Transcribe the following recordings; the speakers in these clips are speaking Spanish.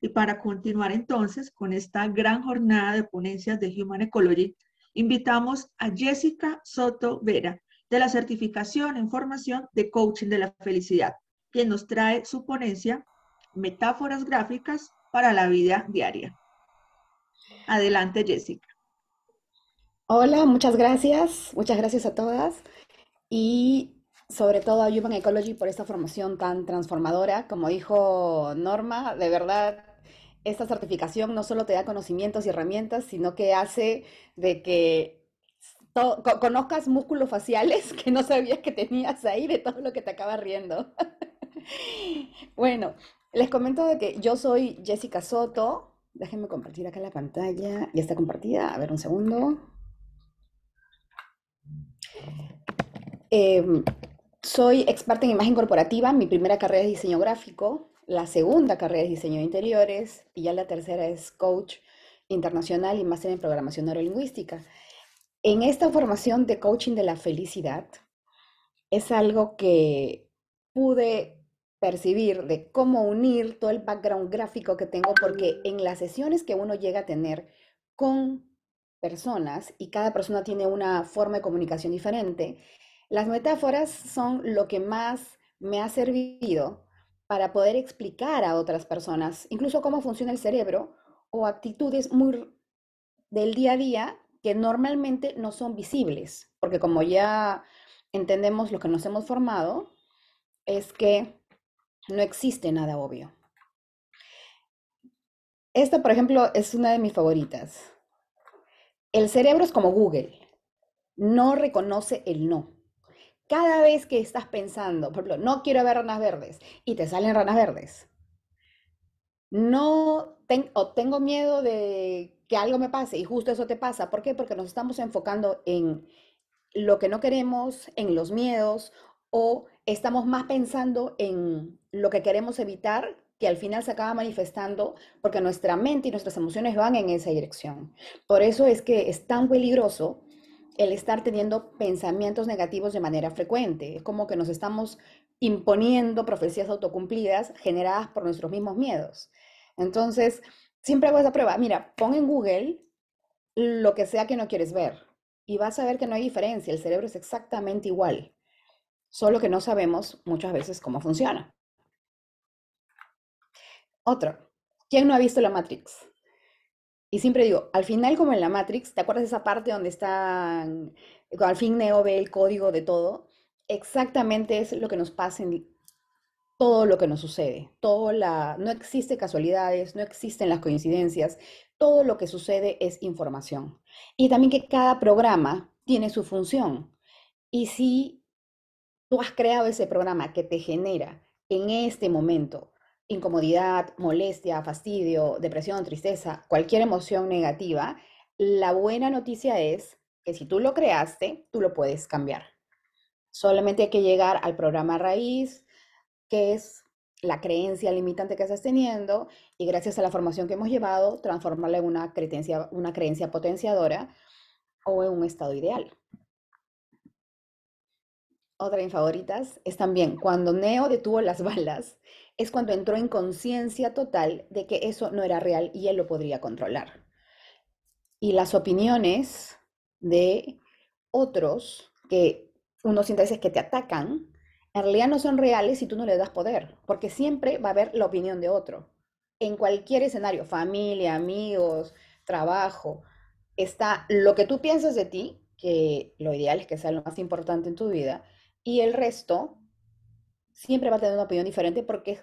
Y para continuar entonces con esta gran jornada de ponencias de Human Ecology, invitamos a Jessica Soto Vera de la certificación en formación de coaching de la felicidad, quien nos trae su ponencia Metáforas gráficas para la vida diaria. Adelante, Jessica. Hola, muchas gracias. Muchas gracias a todas. Y sobre todo a Human Ecology por esta formación tan transformadora. Como dijo Norma, de verdad esta certificación no solo te da conocimientos y herramientas, sino que hace de que conozcas músculos faciales que no sabías que tenías ahí de todo lo que te acaba riendo. bueno, les comento de que yo soy Jessica Soto. Déjenme compartir acá la pantalla. Ya está compartida. A ver, un segundo. Em, soy experta en imagen corporativa. Mi primera carrera es diseño gráfico. La segunda carrera es diseño de interiores y ya la tercera es coach internacional y máster en programación neurolingüística. En esta formación de coaching de la felicidad es algo que pude percibir de cómo unir todo el background gráfico que tengo porque en las sesiones que uno llega a tener con personas y cada persona tiene una forma de comunicación diferente, las metáforas son lo que más me ha servido para poder explicar a otras personas, incluso cómo funciona el cerebro o actitudes muy del día a día que normalmente no son visibles, porque como ya entendemos lo que nos hemos formado, es que no existe nada obvio. Esta, por ejemplo, es una de mis favoritas. El cerebro es como Google, no reconoce el no. Cada vez que estás pensando, por ejemplo, no quiero ver ranas verdes y te salen ranas verdes, no tengo miedo de que algo me pase y justo eso te pasa. ¿Por qué? Porque nos estamos enfocando en lo que no queremos, en los miedos o estamos más pensando en lo que queremos evitar que al final se acaba manifestando porque nuestra mente y nuestras emociones van en esa dirección. Por eso es que es tan peligroso el estar teniendo pensamientos negativos de manera frecuente. Es como que nos estamos imponiendo profecías autocumplidas generadas por nuestros mismos miedos. Entonces, siempre hago esa prueba. Mira, pon en Google lo que sea que no quieres ver y vas a ver que no hay diferencia. El cerebro es exactamente igual, solo que no sabemos muchas veces cómo funciona. Otro, ¿quién no ha visto la Matrix? Y siempre digo, al final como en la Matrix, ¿te acuerdas de esa parte donde está, eh, al fin Neo ve el código de todo? Exactamente es lo que nos pasa en todo lo que nos sucede. Todo la, no existe casualidades, no existen las coincidencias. Todo lo que sucede es información. Y también que cada programa tiene su función. Y si tú has creado ese programa que te genera en este momento incomodidad, molestia, fastidio, depresión, tristeza, cualquier emoción negativa, la buena noticia es que si tú lo creaste, tú lo puedes cambiar. Solamente hay que llegar al programa raíz, que es la creencia limitante que estás teniendo, y gracias a la formación que hemos llevado, transformarla en una creencia, una creencia potenciadora o en un estado ideal. Otra de mis favoritas es también cuando Neo detuvo las balas es cuando entró en conciencia total de que eso no era real y él lo podría controlar. Y las opiniones de otros que unos intereses que te atacan, en realidad no son reales si tú no le das poder, porque siempre va a haber la opinión de otro. En cualquier escenario, familia, amigos, trabajo, está lo que tú piensas de ti, que lo ideal es que sea lo más importante en tu vida, y el resto siempre va a tener una opinión diferente porque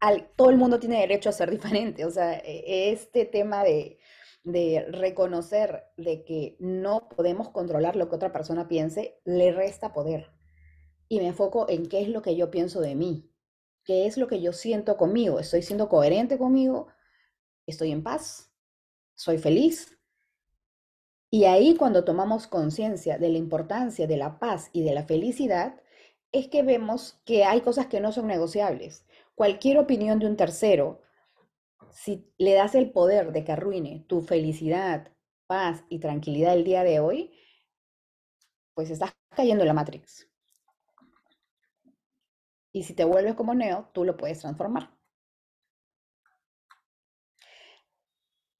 al, todo el mundo tiene derecho a ser diferente. O sea, e, este tema de, reconocer de que no podemos controlar lo que otra persona piense, le resta poder. Y me enfoco en qué es lo que yo pienso de mí, qué es lo que yo siento conmigo. Estoy siendo coherente conmigo, estoy en paz, soy feliz. Y ahí cuando tomamos conciencia de la importancia de la paz y de la felicidad, es que vemos que hay cosas que no son negociables. Cualquier opinión de un tercero, si le das el poder de que arruine tu felicidad, paz y tranquilidad el día de hoy, pues estás cayendo en la Matrix. Y si te vuelves como Neo, tú lo puedes transformar.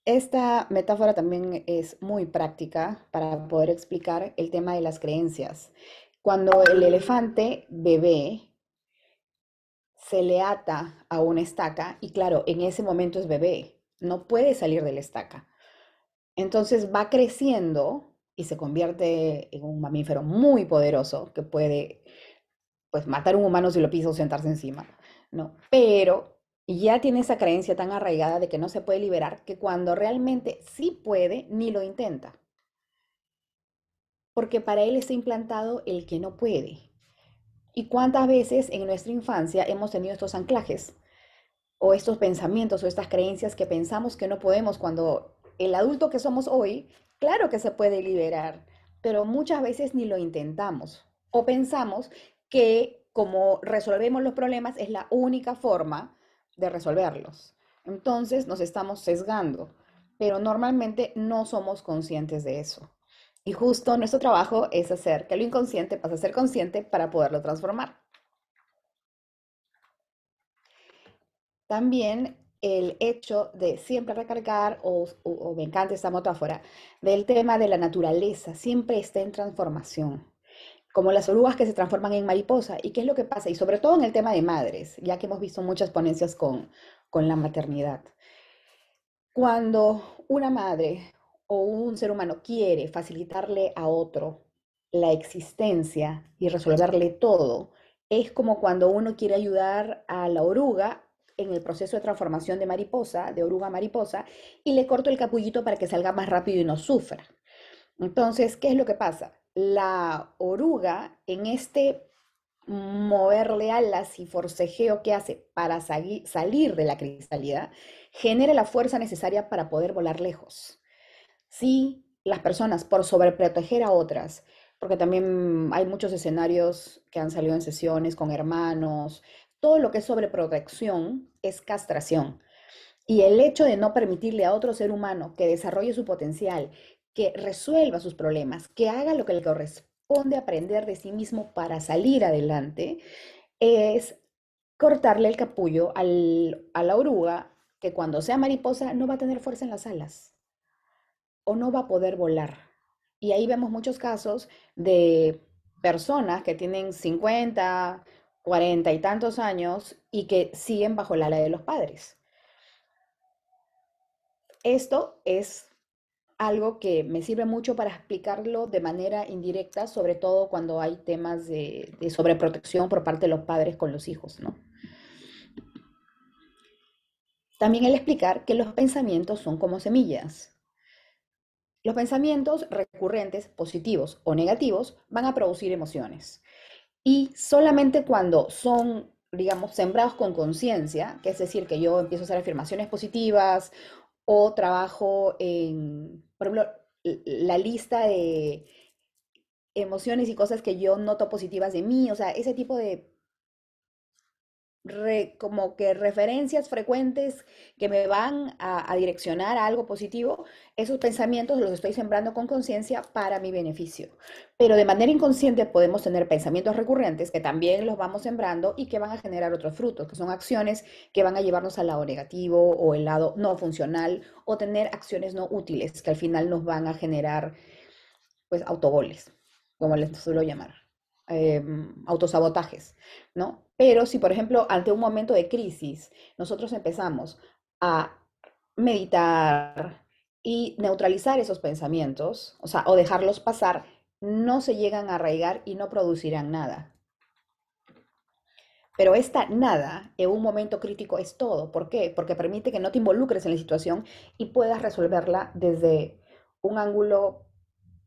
Esta metáfora también es muy práctica para poder explicar el tema de las creencias. Cuando el elefante bebé se le ata a una estaca, y claro, en ese momento es bebé, no puede salir de la estaca. Entonces va creciendo y se convierte en un mamífero muy poderoso que puede pues matar a un humano si lo pisa o sentarse encima, ¿no? Pero ya tiene esa creencia tan arraigada de que no se puede liberar que cuando realmente sí puede, ni lo intenta porque para él está implantado el que no puede. ¿Y cuántas veces en nuestra infancia hemos tenido estos anclajes o estos pensamientos o estas creencias que pensamos que no podemos cuando el adulto que somos hoy, claro que se puede liberar, pero muchas veces ni lo intentamos o pensamos que como resolvemos los problemas es la única forma de resolverlos. Entonces nos estamos sesgando, pero normalmente no somos conscientes de eso. Y justo nuestro trabajo es hacer que lo inconsciente pase a ser consciente para poderlo transformar. También el hecho de siempre recargar, o, me encanta esta metáfora, del tema de la naturaleza, siempre está en transformación como las orugas que se transforman en mariposa. ¿Y qué es lo que pasa? Y sobre todo en el tema de madres, ya que hemos visto muchas ponencias con, con la maternidad. Cuando una madre o un ser humano quiere facilitarle a otro la existencia y resolverle todo, es como cuando uno quiere ayudar a la oruga en el proceso de transformación de mariposa, de oruga a mariposa, y le corto el capullito para que salga más rápido y no sufra. Entonces, ¿qué es lo que pasa? La oruga en este moverle alas y forcejeo que hace para salir de la cristalidad, genera la fuerza necesaria para poder volar lejos. Si las personas, por sobreproteger a otras, porque también hay muchos escenarios que han salido en sesiones con hermanos, todo lo que es sobreprotección es castración. Y el hecho de no permitirle a otro ser humano que desarrolle su potencial, que resuelva sus problemas, que haga lo que le corresponde aprender de sí mismo para salir adelante, es cortarle el capullo a la oruga que cuando sea mariposa no va a tener fuerza en las alas o no va a poder volar. Y ahí vemos muchos casos de personas que tienen 50, 40 y tantos años y que siguen bajo la ley de los padres. Esto es algo que me sirve mucho para explicarlo de manera indirecta, sobre todo cuando hay temas de, sobreprotección por parte de los padres con los hijos, ¿no? También el explicar que los pensamientos son como semillas. Los pensamientos recurrentes, positivos o negativos, van a producir emociones. Y solamente cuando son, digamos, sembrados con conciencia, que es decir, que yo empiezo a hacer afirmaciones positivas o trabajo en, por ejemplo, la lista de emociones y cosas que yo noto positivas de mí, o sea, ese tipo de como que referencias frecuentes que me van a, direccionar a algo positivo, esos pensamientos los estoy sembrando con conciencia para mi beneficio. Pero de manera inconsciente podemos tener pensamientos recurrentes que también los vamos sembrando y que van a generar otros frutos, que son acciones que van a llevarnos al lado negativo o el lado no funcional o tener acciones no útiles que al final nos van a generar pues autogoles, como les suelo llamar. Em, autosabotajes, ¿no? Pero si, por ejemplo, ante un momento de crisis, nosotros empezamos a meditar y neutralizar esos pensamientos, o sea, o dejarlos pasar, no se llegan a arraigar y no producirán nada. Pero esta nada en un momento crítico es todo. ¿Por qué? Porque permite que no te involucres en la situación y puedas resolverla desde un ángulo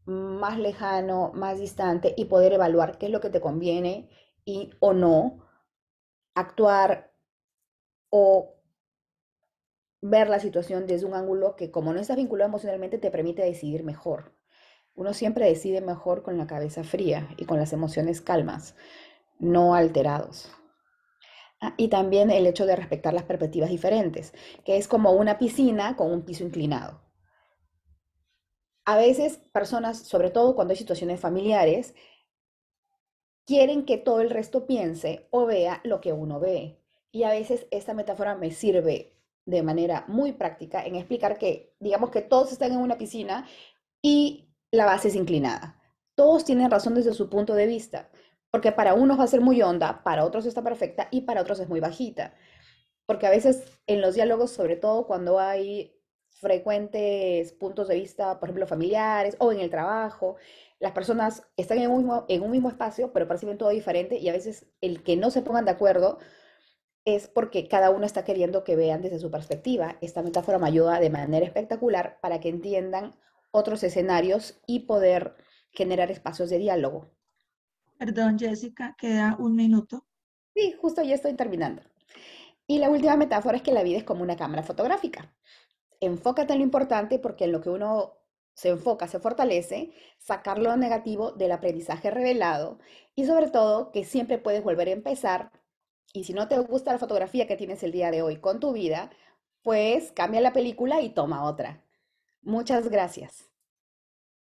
más lejano, más distante y poder evaluar qué es lo que te conviene y o no actuar o ver la situación desde un ángulo que como no estás vinculado emocionalmente te permite decidir mejor. Uno siempre decide mejor con la cabeza fría y con las emociones calmas, no alterados. Ah, y también el hecho de respetar las perspectivas diferentes, que es como una piscina con un piso inclinado. A veces personas, sobre todo cuando hay situaciones familiares, quieren que todo el resto piense o vea lo que uno ve. Y a veces esta metáfora me sirve de manera muy práctica en explicar que, digamos que todos están en una piscina y la base es inclinada. Todos tienen razón desde su punto de vista, porque para unos va a ser muy honda, para otros está perfecta y para otros es muy bajita. Porque a veces en los diálogos, sobre todo cuando hay frecuentes puntos de vista, por ejemplo, familiares o en el trabajo, las personas están en un, mismo, en un mismo espacio, pero perciben todo diferente y a veces el que no se pongan de acuerdo es porque cada uno está queriendo que vean desde su perspectiva. Esta metáfora me ayuda de manera espectacular para que entiendan otros escenarios y poder generar espacios de diálogo. Perdón, Jessica, queda un minuto. Sí, justo ya estoy terminando. Y la última metáfora es que la vida es como una cámara fotográfica. Enfócate en lo importante porque en lo que uno se enfoca, se fortalece, sacar lo negativo del aprendizaje revelado y sobre todo que siempre puedes volver a empezar. Y si no te gusta la fotografía que tienes el día de hoy con tu vida, pues cambia la película y toma otra. Muchas gracias.